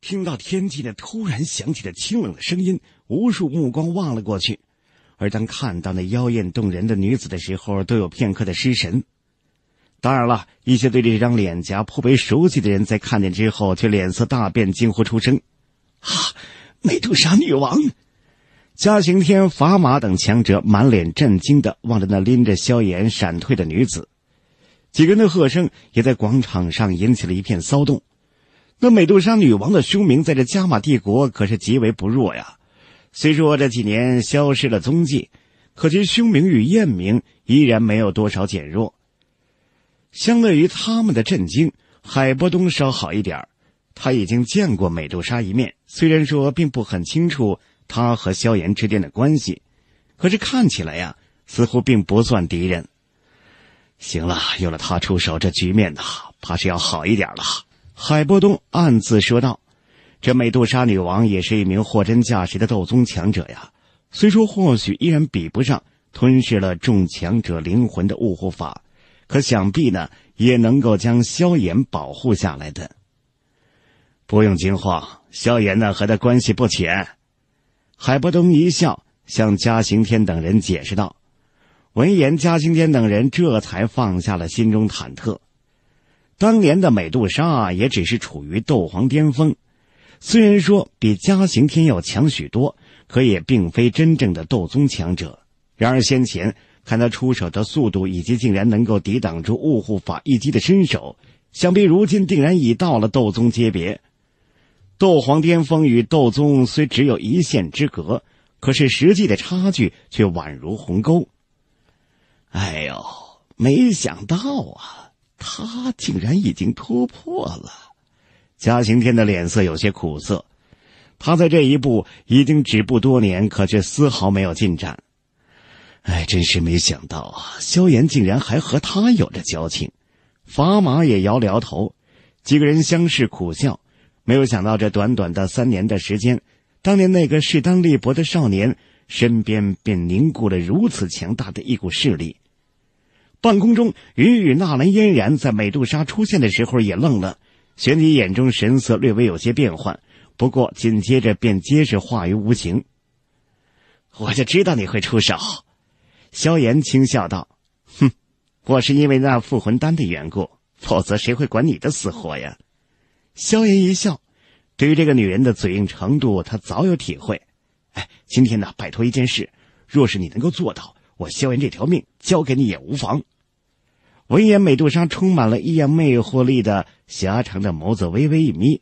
听到天际的突然响起的清冷的声音，无数目光望了过去，而当看到那妖艳动人的女子的时候，都有片刻的失神。当然了，一些对这张脸颊颇为熟悉的人，在看见之后却脸色大变，惊呼出声：“啊，美杜莎女王！”嘉刑天、砝码等强者满脸震惊的望着那拎着萧炎闪退的女子，几人的喝声也在广场上引起了一片骚动。那美杜莎女王的凶名在这加玛帝国可是极为不弱呀。虽说这几年消失了踪迹，可其凶名与艳名依然没有多少减弱。相对于他们的震惊，海波东稍好一点他已经见过美杜莎一面，虽然说并不很清楚他和萧炎之间的关系，可是看起来呀，似乎并不算敌人。行了，有了他出手，这局面呐，怕是要好一点了。海波东暗自说道：“这美杜莎女王也是一名货真价实的斗宗强者呀。虽说或许依然比不上吞噬了众强者灵魂的雾护法，可想必呢，也能够将萧炎保护下来的。不用惊慌，萧炎呢和他关系不浅。”海波东一笑，向嘉行天等人解释道。闻言，嘉行天等人这才放下了心中忐忑。当年的美杜莎也只是处于斗皇巅峰，虽然说比嘉行天要强许多，可也并非真正的斗宗强者。然而先前看他出手的速度，以及竟然能够抵挡住雾护法一击的身手，想必如今定然已到了斗宗阶别。斗皇巅峰与斗宗虽只有一线之隔，可是实际的差距却宛如鸿沟。哎呦，没想到啊！他竟然已经突破了，嘉行天的脸色有些苦涩。他在这一步已经止步多年，可却丝毫没有进展。哎，真是没想到，啊！萧炎竟然还和他有着交情。法马也摇了摇头，几个人相视苦笑。没有想到，这短短的三年的时间，当年那个势单力薄的少年身边便凝固了如此强大的一股势力。半空中，云雨纳兰嫣然在美杜莎出现的时候也愣了，玄女眼中神色略微有些变幻，不过紧接着便皆是化于无形。我就知道你会出手，萧炎轻笑道：“哼，我是因为那复魂丹的缘故，否则谁会管你的死活呀？”萧炎一笑，对于这个女人的嘴硬程度，他早有体会。哎，今天呢，拜托一件事，若是你能够做到，我萧炎这条命交给你也无妨。闻言，美杜莎充满了异样魅惑力的狭长的眸子微微一眯。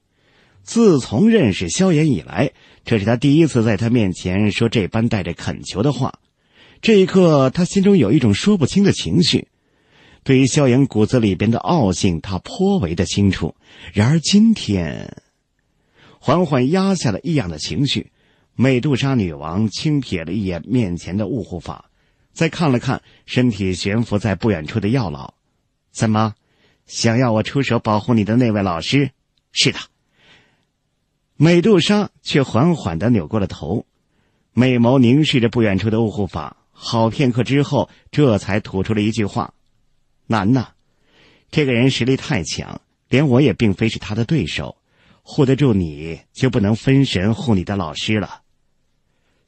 自从认识萧炎以来，这是他第一次在他面前说这般带着恳求的话。这一刻，他心中有一种说不清的情绪。对于萧炎骨子里边的傲性，他颇为的清楚。然而今天，缓缓压下了异样的情绪，美杜莎女王轻瞥了一眼面前的雾护法，再看了看身体悬浮在不远处的药老。怎么，想要我出手保护你的那位老师？是的。美杜莎却缓缓的扭过了头，美眸凝视着不远处的雾护法。好片刻之后，这才吐出了一句话：“难呐，这个人实力太强，连我也并非是他的对手。护得住你就不能分神护你的老师了。”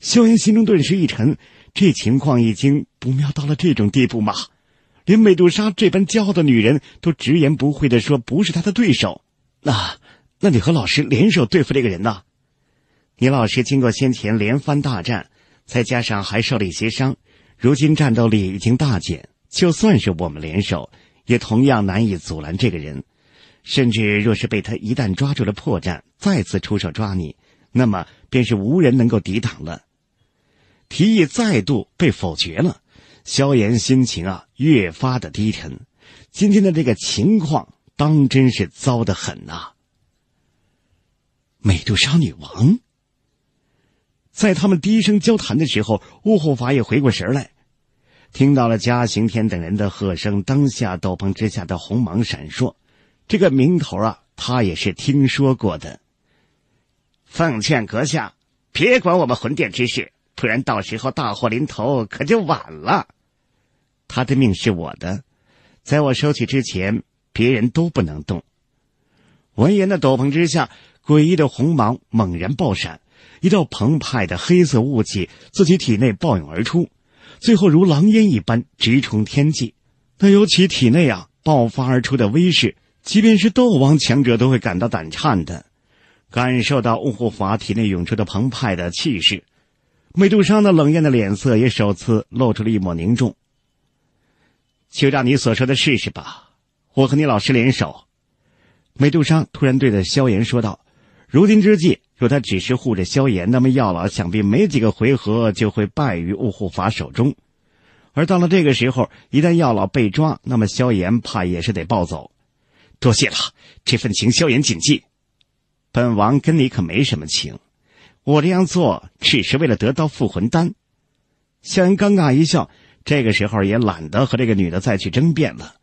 萧炎心中顿时一沉，这情况已经不妙到了这种地步吗？连美杜莎这般骄傲的女人都直言不讳的说不是他的对手，那，那你和老师联手对付这个人呢？你老师经过先前连番大战，再加上还受了一些伤，如今战斗力已经大减，就算是我们联手，也同样难以阻拦这个人，甚至若是被他一旦抓住了破绽，再次出手抓你，那么便是无人能够抵挡了。提议再度被否决了。萧炎心情啊，越发的低沉。今天的这个情况，当真是糟的很呐。美杜莎女王，在他们低声交谈的时候，乌后法也回过神来，听到了嘉行天等人的喝声，当下斗篷之下的红芒闪烁。这个名头啊，他也是听说过的。奉劝阁下，别管我们魂殿之事。不然到时候大祸临头可就晚了。他的命是我的，在我收起之前，别人都不能动。闻言的斗篷之下，诡异的红芒猛然爆闪，一道澎湃的黑色雾气自己体内暴涌而出，最后如狼烟一般直冲天际。那由其体内啊爆发而出的威势，即便是斗王强者都会感到胆颤的。感受到雾护法体内涌出的澎湃的气势。美杜莎的冷艳的脸色也首次露出了一抹凝重。就让你所说的试试吧，我和你老师联手。”美杜莎突然对着萧炎说道，“如今之计，若他只是护着萧炎，那么药老想必没几个回合就会败于雾护法手中。而到了这个时候，一旦药老被抓，那么萧炎怕也是得暴走。多谢了，这份情萧炎谨记。本王跟你可没什么情。”我这样做只是为了得到复魂丹。萧炎尴尬一笑，这个时候也懒得和这个女的再去争辩了。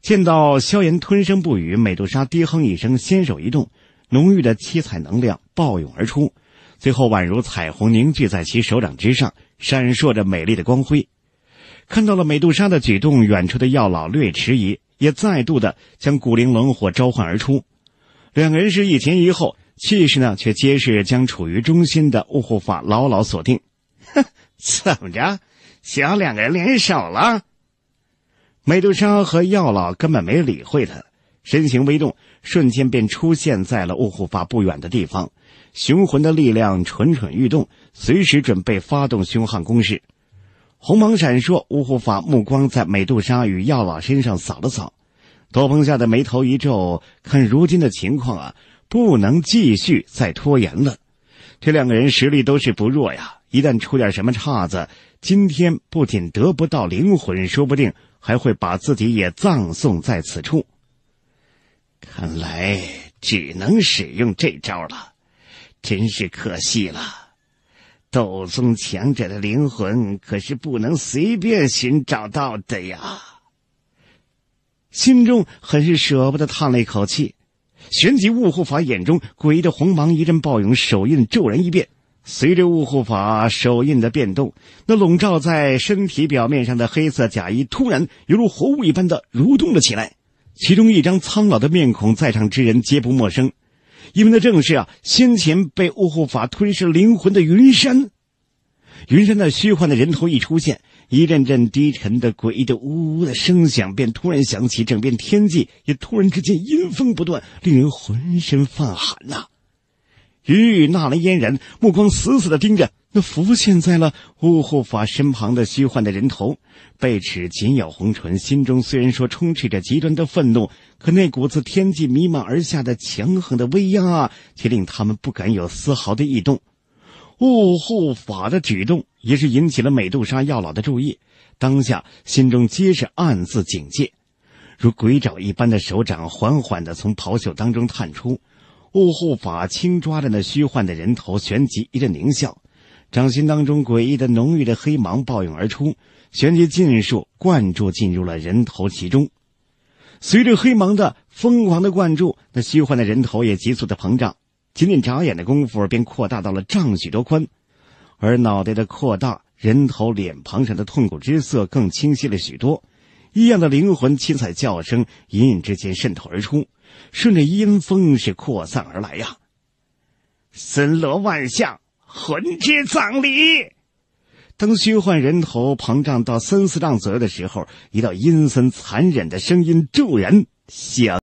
见到萧炎吞声不语，美杜莎低哼一声，先手一动，浓郁的七彩能量暴涌而出，最后宛如彩虹凝聚在其手掌之上，闪烁着美丽的光辉。看到了美杜莎的举动，远处的药老略迟疑，也再度的将古灵冷火召唤而出，两人是一前一后。气势呢，却皆是将处于中心的雾护法牢牢锁定。哼，怎么着？想要两个人联手了？美杜莎和药老根本没理会他，身形微动，瞬间便出现在了雾护法不远的地方。雄浑的力量蠢蠢欲动，随时准备发动凶悍攻势。红芒闪烁，雾护法目光在美杜莎与药老身上扫了扫，斗篷下的眉头一皱，看如今的情况啊。不能继续再拖延了，这两个人实力都是不弱呀。一旦出点什么岔子，今天不仅得不到灵魂，说不定还会把自己也葬送在此处。看来只能使用这招了，真是可惜了。斗宗强者的灵魂可是不能随便寻找到的呀，心中很是舍不得，叹了一口气。旋即，雾护法眼中诡异的红芒一阵暴涌，手印骤然一变。随着雾护法手印的变动，那笼罩在身体表面上的黑色甲衣突然犹如活物一般的蠕动了起来。其中一张苍老的面孔，在场之人皆不陌生，因为那正是啊，先前被雾护法吞噬灵魂的云山。云山那虚幻的人头一出现。一阵阵低沉的、诡异的“呜呜”的声响便突然响起，整片天际也突然之间阴风不断，令人浑身发寒呐！雨纳了嫣然目光死死的盯着那浮现在了雾护法身旁的虚幻的人头，被齿紧咬红唇，心中虽然说充斥着极端的愤怒，可那股子天际弥漫而下的强横的威压，却令他们不敢有丝毫的异动。雾护法的举动。也是引起了美杜莎药老的注意，当下心中皆是暗自警戒，如鬼爪一般的手掌缓缓地从袍袖当中探出，雾护法轻抓着那虚幻的人头，旋即一阵狞笑，掌心当中诡异的浓郁的黑芒暴涌而出，旋即尽数灌注进入了人头其中。随着黑芒的疯狂的灌注，那虚幻的人头也急速的膨胀，仅仅眨眼的功夫便扩大到了丈许多宽。而脑袋的扩大，人头脸庞上的痛苦之色更清晰了许多，异样的灵魂七彩叫声隐隐之间渗透而出，顺着阴风是扩散而来呀。森罗万象，魂之葬礼。当虚幻人头膨胀到三四丈左右的时候，一道阴森残忍的声音骤然响。